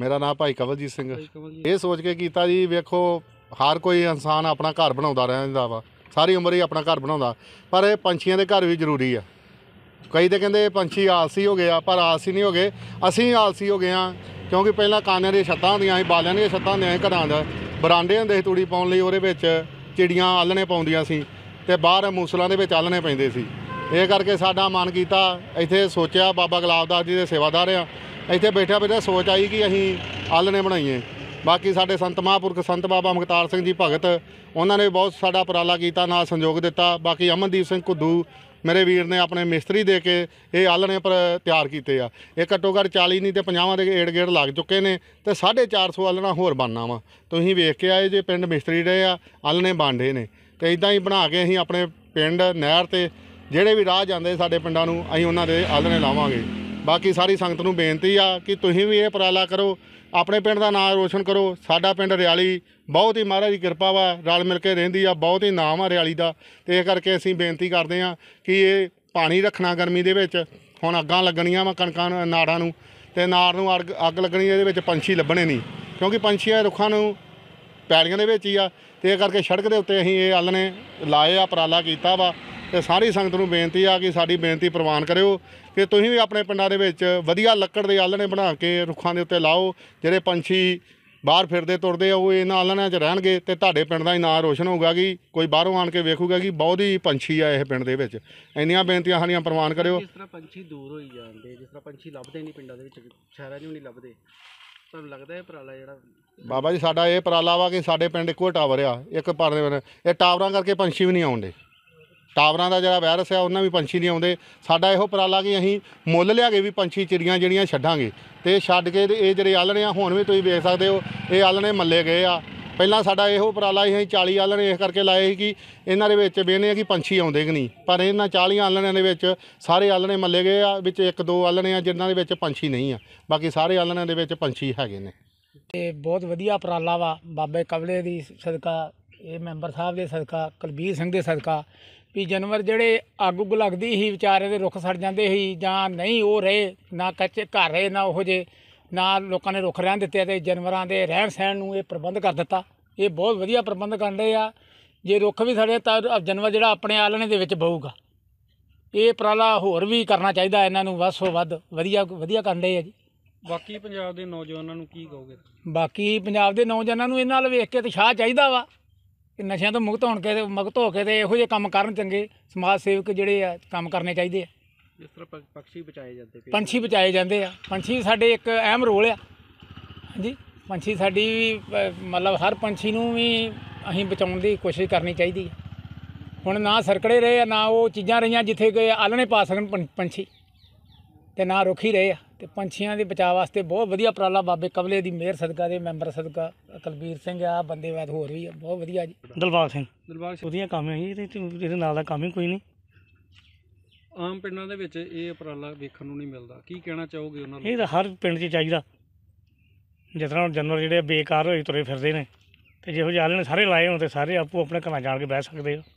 ਮੇਰਾ ਨਾਮ ਭਾਈ ਕਵਲਜੀਤ ਸਿੰਘ ਇਹ ਸੋਚ ਕੇ ਕੀਤਾ ਜੀ ਵੇਖੋ ਹਰ ਕੋਈ ਇਨਸਾਨ ਆਪਣਾ ਘਰ ਬਣਾਉਂਦਾ ਰਹਿੰਦਾ ਵਾ ਸਾਰੀ ਉਮਰ ਹੀ ਆਪਣਾ ਘਰ ਬਣਾਉਂਦਾ ਪਰ ਇਹ ਪੰਛੀਆਂ ਦੇ ਘਰ ਵੀ ਜ਼ਰੂਰੀ ਆ ਕਈ ਤੇ ਕਹਿੰਦੇ ਪੰਛੀ ਆਲਸੀ ਹੋ ਗਏ ਆ ਪਰ ਆਲਸੀ ਨਹੀਂ ਹੋ ਗਏ ਅਸੀਂ ਆਲਸੀ ਹੋ ਗਏ ਆ ਕਿਉਂਕਿ ਪਹਿਲਾਂ ਕਾਨਿਆਂ ਦੀਆਂ ਛੱਤਾਂ ਹੁੰਦੀਆਂ ਸੀ ਬਾਲਿਆਂ ਦੀਆਂ ਛੱਤਾਂ ਹੁੰਦੀਆਂ ਸੀ ਘਰਾਂ ਦਾ ਬਰਾਂਡੇ ਹੁੰਦੇ ਸੀ ਤੂੜੀ ਪਾਉਣ ਲਈ ਉਹਦੇ ਵਿੱਚ ਚਿੜੀਆਂ ਆਲਣੇ ਪਾਉਂਦੀਆਂ ਸੀ ਤੇ ਬਾਹਰ ਮੂਸਲਾਂ ਦੇ ਵਿੱਚ ਆਲਣੇ ਪੈਂਦੇ ਸੀ ਇਹ ਕਰਕੇ ਸਾਡਾ ਮਨ ਕੀਤਾ ਇੱਥੇ ਸੋਚਿਆ ਬਾਬਾ ਗਲਾਬਦਾਸ ਜੀ ਦੇ ਸੇਵਾਦਾਰ ਆ ਇੱਥੇ ਬੈਠਾ ਬੈਠਾ ਸੋਚ ਆਈ ਕਿ ਅਸੀਂ ਆਲਣੇ ਬਣਾਈਏ ਬਾਕੀ ਸਾਡੇ ਸੰਤ ਮਹਾਂਪੁਰਖ ਸੰਤ ਬਾਬਾ ਮਕਤਾਰ ਸਿੰਘ ਜੀ ਭਗਤ ਉਹਨਾਂ ਨੇ ਬਹੁਤ ਸਾਡਾ ਪਰਾਲਾ ਕੀਤਾ ਨਾਲ ਸੰਯੋਗ ਦਿੱਤਾ ਬਾਕੀ ਅਮਨਦੀਪ ਸਿੰਘ ਕੁੱਦੂ ਮੇਰੇ ਵੀਰ ਨੇ ਆਪਣੇ ਮਿਸਤਰੀ ਦੇ ਕੇ ਇਹ ਆਲਣੇ ਪਰ ਤਿਆਰ ਕੀਤੇ ਆ ਇਹ ਘੱਟੋ ਘੱਟ 40 ਨਹੀਂ ਤੇ 50 ਦੇ ਏੜ ਗੇੜ ਲੱਗ ਚੁੱਕੇ ਨੇ ਤੇ 450 ਆਲਣਾ ਹੋਰ ਬਣਨਾ ਵਾ ਤੁਸੀਂ ਵੇਖ ਕੇ ਆਏ ਜੇ ਪਿੰਡ ਮਿਸਤਰੀ ਰਹੇ ਆ ਆਲਣੇ ਬਾਂਡੇ ਨੇ ਤੇ ਇਦਾਂ ਹੀ ਬਣਾ ਕੇ ਅਸੀਂ ਆਪਣੇ ਪਿੰਡ ਨਹਿਰ ਤੇ ਜਿਹੜੇ ਵੀ ਰਾਹ ਜਾਂਦੇ ਸਾਡੇ ਪਿੰਡਾਂ ਨੂੰ ਅਸੀਂ ਉਹਨਾਂ ਦੇ ਆਲਣੇ ਲਾਵਾਂਗੇ ਬਾਕੀ ਸਾਰੀ ਸੰਗਤ ਨੂੰ ਬੇਨਤੀ ਆ ਕਿ ਤੁਸੀਂ ਵੀ ਇਹ ਪ੍ਰਾਲਾ ਕਰੋ ਆਪਣੇ ਪਿੰਡ ਦਾ ਨਾਮ ਰੋਸ਼ਨ ਕਰੋ ਸਾਡਾ ਪਿੰਡ ਰਿਆਲੀ ਬਹੁਤ ਹੀ ਮਹਾਰਾਜ ਦੀ ਕਿਰਪਾ ਵਾ ਰਲ ਮਿਲ ਕੇ ਰਹਿੰਦੀ ਆ ਬਹੁਤ ਹੀ ਨਾਮ ਆ ਰਿਆਲੀ ਦਾ ਤੇ ਇਹ ਕਰਕੇ ਅਸੀਂ ਬੇਨਤੀ ਕਰਦੇ ਆ ਕਿ ਇਹ ਪਾਣੀ ਰੱਖਣਾ ਗਰਮੀ ਦੇ ਵਿੱਚ ਹੁਣ ਅੱਗਾਂ ਲੱਗਣੀਆਂ ਵਾ ਕਣਕਾਂ ਨਾੜਾਂ ਨੂੰ ਤੇ ਨਾੜ ਨੂੰ ਅੱਗ ਲੱਗਣੀ ਇਹਦੇ ਵਿੱਚ ਪੰਛੀ ਲੱਭਣੇ ਨਹੀਂ ਕਿਉਂਕਿ ਪੰਛੀ ਆ ਰੁੱਖਾਂ ਨੂੰ ਪੈੜੀਆਂ ਦੇ ਵਿੱਚ ਹੀ ਆ ਤੇ ਇਹ ਕਰਕੇ ਸੜਕ ਦੇ ਉੱਤੇ ਅਸੀਂ ਇਹ ਹੱਲ ਲਾਏ ਆ ਪਰਾਲਾ ਕੀਤਾ ਵਾ ਤੇ ਸਾਰੀ ਸੰਗਤ ਨੂੰ ਬੇਨਤੀ ਆ ਕਿ ਸਾਡੀ ਬੇਨਤੀ ਪ੍ਰਵਾਨ ਕਰਿਓ ਕਿ ਤੁਸੀਂ ਵੀ ਆਪਣੇ ਪਿੰਡਾਂ ਦੇ ਵਿੱਚ ਵਧੀਆ ਲੱਕੜ ਦੇ ਆਲਣੇ ਬਣਾ ਕੇ ਰੁੱਖਾਂ ਦੇ ਉੱਤੇ ਲਾਓ ਜਿਹੜੇ ਪੰਛੀ ਬਾਹਰ ਫਿਰਦੇ ਤੁਰਦੇ ਆ ਉਹ ਇਹਨਾਂ ਆਲਣਿਆਂ 'ਚ ਰਹਿਣਗੇ ਤੇ ਤੁਹਾਡੇ ਪਿੰਡ ਦਾ ਹੀ ਨਾਂ ਰੋਸ਼ਨ ਹੋਊਗਾ ਕਿ ਕੋਈ ਬਾਹਰੋਂ ਆਣ ਕੇ ਵੇਖੂਗਾ ਕਿ ਬਹੁਤ ਹੀ ਪੰਛੀ ਆ ਇਹ ਪਿੰਡ ਦੇ ਵਿੱਚ ਇੰਨੀਆਂ ਬੇਨਤੀਆਂ ਸਾਡੀਆਂ ਪ੍ਰਵਾਨ ਕਰਿਓ ਜਿਸ ਤਰ੍ਹਾਂ ਪੰਛੀ ਦੂਰ ਹੋਈ ਜਾਂਦੇ ਜਿਸ ਤਰ੍ਹਾਂ ਪੰਛੀ ਲੱਭਦੇ ਨਹੀਂ ਪਿੰਡਾਂ ਦੇ ਵਿੱਚ ਸ਼ਹਿਰਾਂ 'ਚ ਨਹੀਂ ਲੱਭਦੇ ਤੁਹਾਨੂੰ ਲੱਗਦਾ ਇਹ ਪਰਾਲਾ ਜਿਹੜਾ ਬਾਬਾ ਜੀ ਸਾਡਾ ਇਹ ਪਰਾਲਾ ਵਾ ਕਿ ਸਾਡੇ ਪਿੰਡ ਇੱਕੋ ਟਾਵਰ ਆ ਇੱਕ ਪਰਦੇ ਇਹ ਟਾਵਰਾਂ ਕਰਕੇ ਪੰਛੀ ਵੀ ਨਹੀਂ ਆਉਂਦੇ ਟਾਵਰਾਂ ਦਾ ਜਿਹੜਾ ਵਾਇਰਸ ਹੈ ਉਹਨਾਂ ਵੀ ਪੰਛੀ ਨਹੀਂ ਆਉਂਦੇ ਸਾਡਾ ਇਹੋ ਪ੍ਰਾਲਾ ਕਿ ਅਸੀਂ ਮੁੱਲ ਲਿਆ ਕੇ ਵੀ ਪੰਛੀ ਚਿੜੀਆਂ ਜਿਹੜੀਆਂ ਛੱਡਾਂਗੇ ਤੇ ਛੱਡ ਕੇ ਤੇ ਇਹ ਜਿਹੜੇ ਆਲਣੇ ਆ ਹੁਣ ਵੀ ਤੁਸੀਂ ਵੇਖ ਸਕਦੇ ਹੋ ਇਹ ਆਲਣੇ ਮੱਲੇ ਗਏ ਆ ਪਹਿਲਾਂ ਸਾਡਾ ਇਹੋ ਪ੍ਰਾਲਾ ਹੀ ਅਸੀਂ 40 ਆਲਣੇ ਇਸ ਕਰਕੇ ਲਾਏ ਸੀ ਕਿ ਇਹਨਾਂ ਦੇ ਵਿੱਚ ਬੇਨੇ ਆ ਕਿ ਪੰਛੀ ਆਉਂਦੇ ਕਿ ਨਹੀਂ ਪਰ ਇਹਨਾਂ 40 ਆਲਣਿਆਂ ਦੇ ਵਿੱਚ ਸਾਰੇ ਆਲਣੇ ਮੱਲੇ ਗਏ ਆ ਵਿੱਚ ਇੱਕ ਦੋ ਆਲਣੇ ਆ ਜਿਨ੍ਹਾਂ ਦੇ ਵਿੱਚ ਪੰਛੀ ਨਹੀਂ ਆ ਬਾਕੀ ਸਾਰੇ ਆਲਣਿਆਂ ਦੇ ਵਿੱਚ ਪੰਛੀ ਹੈਗੇ ਨੇ ਤੇ ਬਹੁਤ ਵਧੀਆ ਪ੍ਰਾਲਾ ਵਾ ਬਾਬੇ ਕਬਲੇ ਦੀ ਸਦਕਾ ਇਹ ਮੈਂਬਰ ਸਾਹਿਬ ਦੇ ਸਦਕਾ ਕਲਬੀਰ ਸਿੰਘ ਦੇ ਸਦਕਾ ਵੀ ਜਾਨਵਰ ਜਿਹੜੇ ਅੱਗ ਉੱਗ ਲੱਗਦੀ ਸੀ ਵਿਚਾਰੇ ਦੇ ਰੁੱਖ ਸੜ ਜਾਂਦੇ ਸੀ ਜਾਂ ਨਹੀਂ ਉਹ ਰਹੇ ਨਾ ਕੱਚੇ ਘਰ ਰਹੇ ਨਾ ਉਹ ਜੇ ਨਾ ਲੋਕਾਂ ਨੇ ਰੁੱਖ ਰਹਿਣ ਦਿੱਤੇ ਤੇ ਜਾਨਵਰਾਂ ਦੇ ਰਹਿਣ ਸਹਿਣ ਨੂੰ ਇਹ ਪ੍ਰਬੰਧ ਕਰ ਦਿੱਤਾ ਇਹ ਬਹੁਤ ਵਧੀਆ ਪ੍ਰਬੰਧ ਕਰਦੇ ਰਹੇ ਆ ਜੇ ਰੁੱਖ ਵੀ ਸੜੇ ਤਾਂ ਜਾਨਵਰ ਜਿਹੜਾ ਆਪਣੇ ਆਲਣੇ ਦੇ ਵਿੱਚ ਬਹੂਗਾ ਇਹ ਪ੍ਰਾਲਾ ਹੋਰ ਵੀ ਕਰਨਾ ਚਾਹੀਦਾ ਇਹਨਾਂ ਨੂੰ ਵੱਸੋ ਵੱਧ ਵਧੀਆ ਵਧੀਆ ਕਰਨ ਆ ਜੀ ਬਾਕੀ ਪੰਜਾਬ ਦੇ ਨੌਜਵਾਨਾਂ ਨੂੰ ਕੀ ਕਹੋਗੇ ਬਾਕੀ ਪੰਜਾਬ ਦੇ ਨੌਜਵਾਨਾਂ ਨੂੰ ਇਹਨਾਂ ਨਾਲ ਵੇਖ ਕੇ ਤੇ ਚਾਹੀਦਾ ਵਾ ਨਸ਼ਿਆਂ ਤੋਂ ਮੁਕਤ ਹੋਣ ਕੇ ਤੇ ਮੁਕਤ ਹੋ ਕੇ ਤੇ ਇਹੋ ਜਿਹੇ ਕੰਮ ਕਰਨ ਚੰਗੇ ਸਮਾਜ ਸੇਵਕ ਜਿਹੜੇ ਆ ਕੰਮ ਕਰਨੇ ਚਾਹੀਦੇ ਆ ਜਿਸ ਤਰ੍ਹਾਂ ਪੰਛੀ ਬਚਾਏ ਜਾਂਦੇ ਪੰਛੀ ਬਚਾਏ ਜਾਂਦੇ ਆ ਪੰਛੀ ਸਾਡੇ ਇੱਕ ਅਹਿਮ ਰੋਲ ਆ ਹਾਂਜੀ ਪੰਛੀ ਸਾਡੀ ਮਤਲਬ ਹਰ ਪੰਛੀ ਨੂੰ ਵੀ ਅਸੀਂ ਬਚਾਉਣ ਦੀ ਕੋਸ਼ਿਸ਼ ਕਰਨੀ ਚਾਹੀਦੀ ਹੈ ਹੁਣ ਨਾ ਸਰਕੜੇ ਰਹੇ ਆ ਨਾ ਉਹ ਚੀਜ਼ਾਂ ਰਹੀਆਂ ਜਿੱਥੇ ਕਿ ਆਲਣੇ ਪਾ ਸਕਣ ਪੰਛੀ ਤੇ ਨਾ ਰੁਖ ਹੀ ਰਹੇ ਆ ਤੇ ਪੰਛੀਆਂ ਦੇ ਬਚਾਅ ਵਾਸਤੇ ਬਹੁਤ ਵਧੀਆ ਪ੍ਰਾਲਾ ਬਾਬੇ ਕਬਲੇ ਦੀ ਮਿਹਰ ਸਦਕਾ ਦੇ ਮੈਂਬਰ ਸਦਕਾ ਕਲਬੀਰ ਸਿੰਘ ਆ ਬੰਦੇ ਵਾਦ ਹੋਰ ਵੀ ਆ ਬਹੁਤ ਵਧੀਆ ਜੀ ਦਲਬਾਗ ਸਿੰਘ ਦਲਬਾਗ ਸਿੰਘ ਵਧੀਆ ਕੰਮ ਹੈ ਇਹਦੇ ਤੇ ਇਹਦੇ ਨਾਲ ਦਾ ਕੰਮ ਹੀ ਕੋਈ ਨਹੀਂ ਆਮ ਪਿੰਡਾਂ ਦੇ ਵਿੱਚ ਇਹ ਪ੍ਰਾਲਾ ਵੇਖਣ ਨੂੰ ਨਹੀਂ ਮਿਲਦਾ ਕੀ ਕਹਿਣਾ ਚਾਹੋਗੇ ਉਹਨਾਂ ਨੂੰ ਇਹ ਤਾਂ ਹਰ ਪਿੰਡ 'ਚ ਚਾਹੀਦਾ ਜਿਸ ਤਰ੍ਹਾਂ ਜਨਰਲ ਜਿਹੜੇ ਬੇਕਾਰ ਹੋਏ ਤੁਰੇ ਫਿਰਦੇ ਨੇ ਤੇ ਜਿਹੋ ਜਿਹੇ ਲੈਣ ਨੇ ਸਾਰੇ ਲਾਏ ਹੋਣ ਤੇ ਸਾਰੇ ਆਪੂ ਆਪਣੇ ਘਰਾਂ ਜਾਣ ਕੇ ਬੈਠ ਸਕਦੇ ਆ